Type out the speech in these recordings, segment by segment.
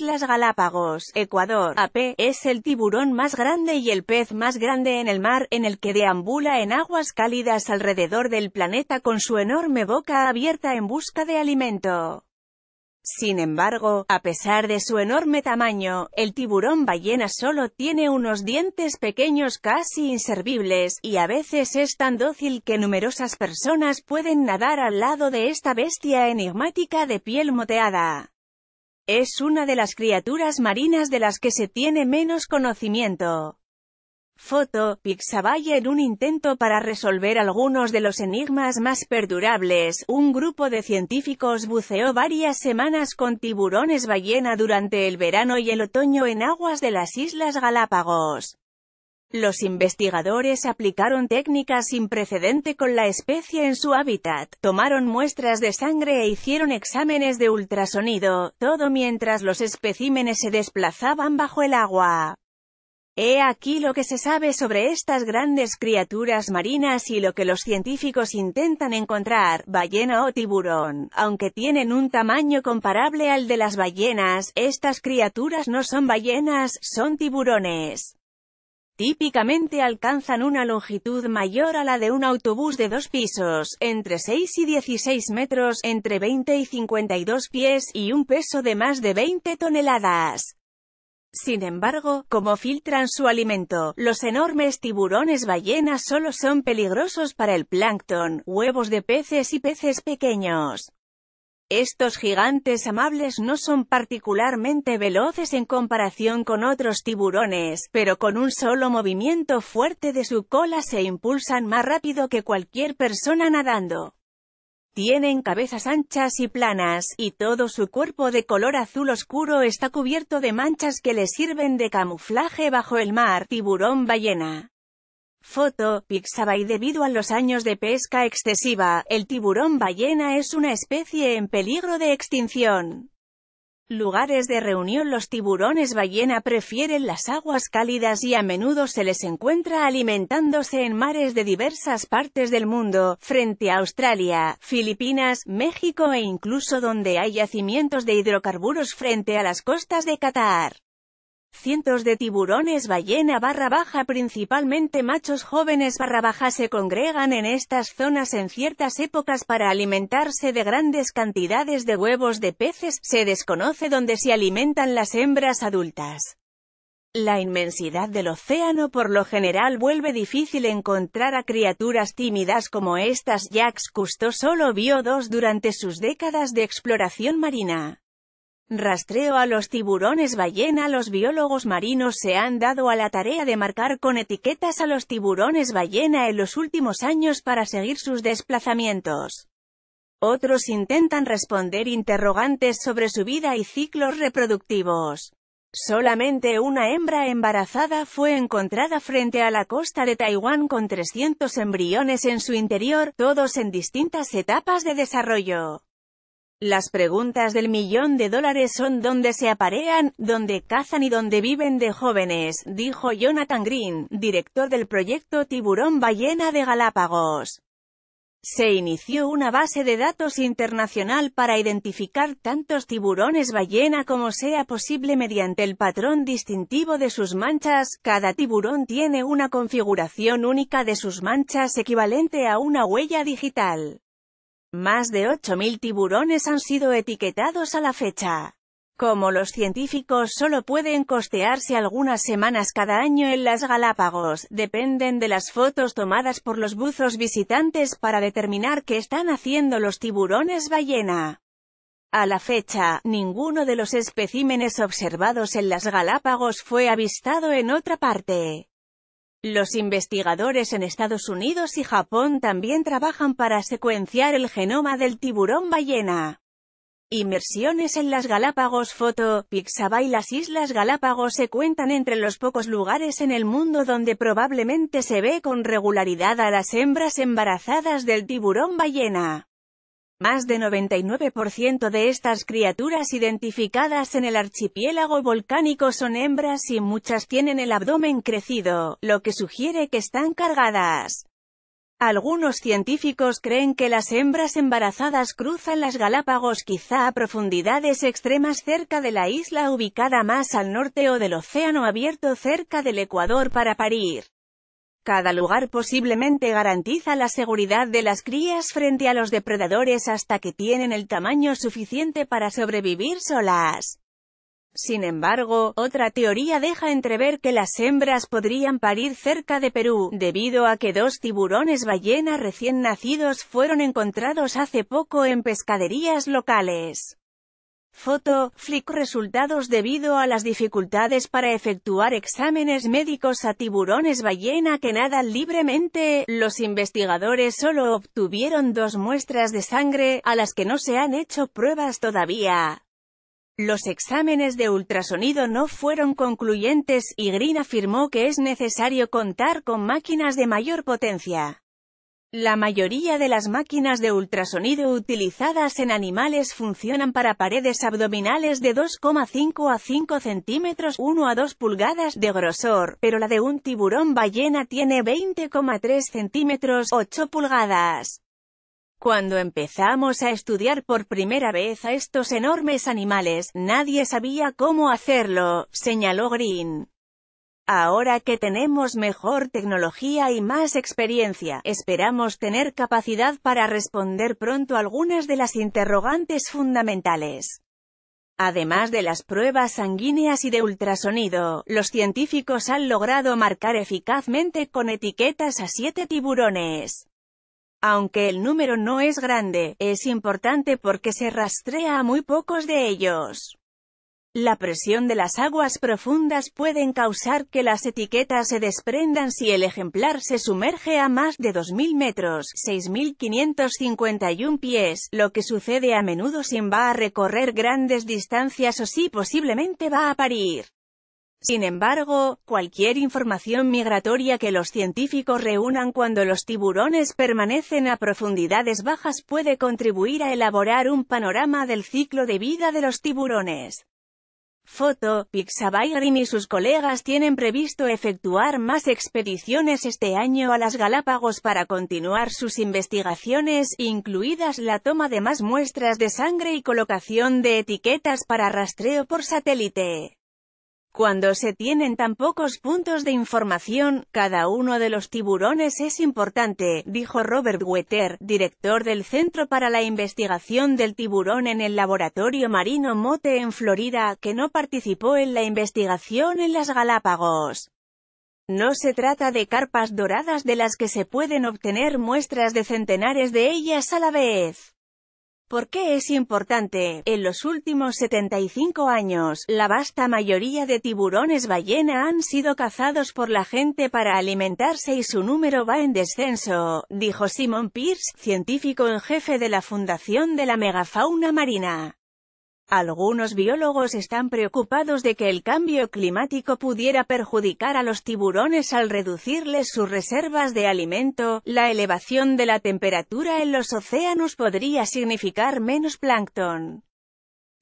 Las Galápagos, Ecuador. AP, es el tiburón más grande y el pez más grande en el mar, en el que deambula en aguas cálidas alrededor del planeta con su enorme boca abierta en busca de alimento. Sin embargo, a pesar de su enorme tamaño, el tiburón ballena solo tiene unos dientes pequeños casi inservibles, y a veces es tan dócil que numerosas personas pueden nadar al lado de esta bestia enigmática de piel moteada. Es una de las criaturas marinas de las que se tiene menos conocimiento. Foto, Pixabay en un intento para resolver algunos de los enigmas más perdurables, un grupo de científicos buceó varias semanas con tiburones ballena durante el verano y el otoño en aguas de las Islas Galápagos. Los investigadores aplicaron técnicas sin precedente con la especie en su hábitat, tomaron muestras de sangre e hicieron exámenes de ultrasonido, todo mientras los especímenes se desplazaban bajo el agua. He aquí lo que se sabe sobre estas grandes criaturas marinas y lo que los científicos intentan encontrar, ballena o tiburón. Aunque tienen un tamaño comparable al de las ballenas, estas criaturas no son ballenas, son tiburones típicamente alcanzan una longitud mayor a la de un autobús de dos pisos, entre 6 y 16 metros, entre 20 y 52 pies, y un peso de más de 20 toneladas. Sin embargo, como filtran su alimento, los enormes tiburones ballenas solo son peligrosos para el plancton, huevos de peces y peces pequeños. Estos gigantes amables no son particularmente veloces en comparación con otros tiburones, pero con un solo movimiento fuerte de su cola se impulsan más rápido que cualquier persona nadando. Tienen cabezas anchas y planas, y todo su cuerpo de color azul oscuro está cubierto de manchas que le sirven de camuflaje bajo el mar, tiburón ballena. Foto, Pixabay Debido a los años de pesca excesiva, el tiburón ballena es una especie en peligro de extinción. Lugares de reunión Los tiburones ballena prefieren las aguas cálidas y a menudo se les encuentra alimentándose en mares de diversas partes del mundo, frente a Australia, Filipinas, México e incluso donde hay yacimientos de hidrocarburos frente a las costas de Qatar. Cientos de tiburones ballena barra baja principalmente machos jóvenes barra baja se congregan en estas zonas en ciertas épocas para alimentarse de grandes cantidades de huevos de peces, se desconoce dónde se alimentan las hembras adultas. La inmensidad del océano por lo general vuelve difícil encontrar a criaturas tímidas como estas Jacques Cousteau solo vio dos durante sus décadas de exploración marina. Rastreo a los tiburones ballena Los biólogos marinos se han dado a la tarea de marcar con etiquetas a los tiburones ballena en los últimos años para seguir sus desplazamientos. Otros intentan responder interrogantes sobre su vida y ciclos reproductivos. Solamente una hembra embarazada fue encontrada frente a la costa de Taiwán con 300 embriones en su interior, todos en distintas etapas de desarrollo. Las preguntas del millón de dólares son dónde se aparean, dónde cazan y dónde viven de jóvenes, dijo Jonathan Green, director del proyecto Tiburón Ballena de Galápagos. Se inició una base de datos internacional para identificar tantos tiburones ballena como sea posible mediante el patrón distintivo de sus manchas. Cada tiburón tiene una configuración única de sus manchas equivalente a una huella digital. Más de 8.000 tiburones han sido etiquetados a la fecha. Como los científicos solo pueden costearse algunas semanas cada año en las Galápagos, dependen de las fotos tomadas por los buzos visitantes para determinar qué están haciendo los tiburones ballena. A la fecha, ninguno de los especímenes observados en las Galápagos fue avistado en otra parte. Los investigadores en Estados Unidos y Japón también trabajan para secuenciar el genoma del tiburón ballena. Inmersiones en las Galápagos Foto, Pixabay Las Islas Galápagos se cuentan entre los pocos lugares en el mundo donde probablemente se ve con regularidad a las hembras embarazadas del tiburón ballena. Más de 99% de estas criaturas identificadas en el archipiélago volcánico son hembras y muchas tienen el abdomen crecido, lo que sugiere que están cargadas. Algunos científicos creen que las hembras embarazadas cruzan las Galápagos quizá a profundidades extremas cerca de la isla ubicada más al norte o del océano abierto cerca del Ecuador para parir. Cada lugar posiblemente garantiza la seguridad de las crías frente a los depredadores hasta que tienen el tamaño suficiente para sobrevivir solas. Sin embargo, otra teoría deja entrever que las hembras podrían parir cerca de Perú, debido a que dos tiburones ballena recién nacidos fueron encontrados hace poco en pescaderías locales. Foto, Flick Resultados debido a las dificultades para efectuar exámenes médicos a tiburones ballena que nadan libremente, los investigadores solo obtuvieron dos muestras de sangre, a las que no se han hecho pruebas todavía. Los exámenes de ultrasonido no fueron concluyentes, y Green afirmó que es necesario contar con máquinas de mayor potencia. La mayoría de las máquinas de ultrasonido utilizadas en animales funcionan para paredes abdominales de 2,5 a 5 centímetros 1 a 2 pulgadas de grosor, pero la de un tiburón ballena tiene 20,3 centímetros 8 pulgadas. Cuando empezamos a estudiar por primera vez a estos enormes animales, nadie sabía cómo hacerlo, señaló Green. Ahora que tenemos mejor tecnología y más experiencia, esperamos tener capacidad para responder pronto algunas de las interrogantes fundamentales. Además de las pruebas sanguíneas y de ultrasonido, los científicos han logrado marcar eficazmente con etiquetas a siete tiburones. Aunque el número no es grande, es importante porque se rastrea a muy pocos de ellos. La presión de las aguas profundas pueden causar que las etiquetas se desprendan si el ejemplar se sumerge a más de 2.000 metros 6.551 pies, lo que sucede a menudo si va a recorrer grandes distancias o si posiblemente va a parir. Sin embargo, cualquier información migratoria que los científicos reúnan cuando los tiburones permanecen a profundidades bajas puede contribuir a elaborar un panorama del ciclo de vida de los tiburones. Foto, Pixabayrin y sus colegas tienen previsto efectuar más expediciones este año a las Galápagos para continuar sus investigaciones, incluidas la toma de más muestras de sangre y colocación de etiquetas para rastreo por satélite. Cuando se tienen tan pocos puntos de información, cada uno de los tiburones es importante, dijo Robert Wetter, director del Centro para la Investigación del Tiburón en el Laboratorio Marino Mote en Florida, que no participó en la investigación en las Galápagos. No se trata de carpas doradas de las que se pueden obtener muestras de centenares de ellas a la vez. ¿Por qué es importante? En los últimos 75 años, la vasta mayoría de tiburones ballena han sido cazados por la gente para alimentarse y su número va en descenso, dijo Simon Pierce, científico en jefe de la Fundación de la Megafauna Marina. Algunos biólogos están preocupados de que el cambio climático pudiera perjudicar a los tiburones al reducirles sus reservas de alimento. La elevación de la temperatura en los océanos podría significar menos plancton.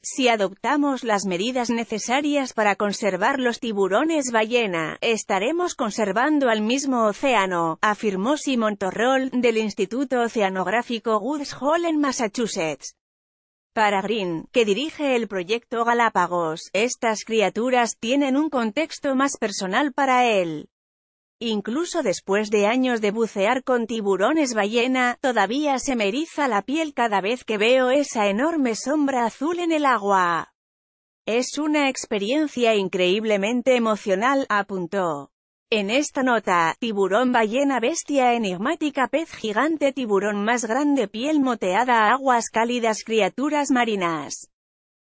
Si adoptamos las medidas necesarias para conservar los tiburones ballena, estaremos conservando al mismo océano, afirmó Simon Torroll del Instituto Oceanográfico Woods Hole en Massachusetts. Para Green, que dirige el proyecto Galápagos, estas criaturas tienen un contexto más personal para él. Incluso después de años de bucear con tiburones ballena, todavía se me eriza la piel cada vez que veo esa enorme sombra azul en el agua. Es una experiencia increíblemente emocional, apuntó. En esta nota, tiburón ballena bestia enigmática pez gigante tiburón más grande piel moteada aguas cálidas criaturas marinas.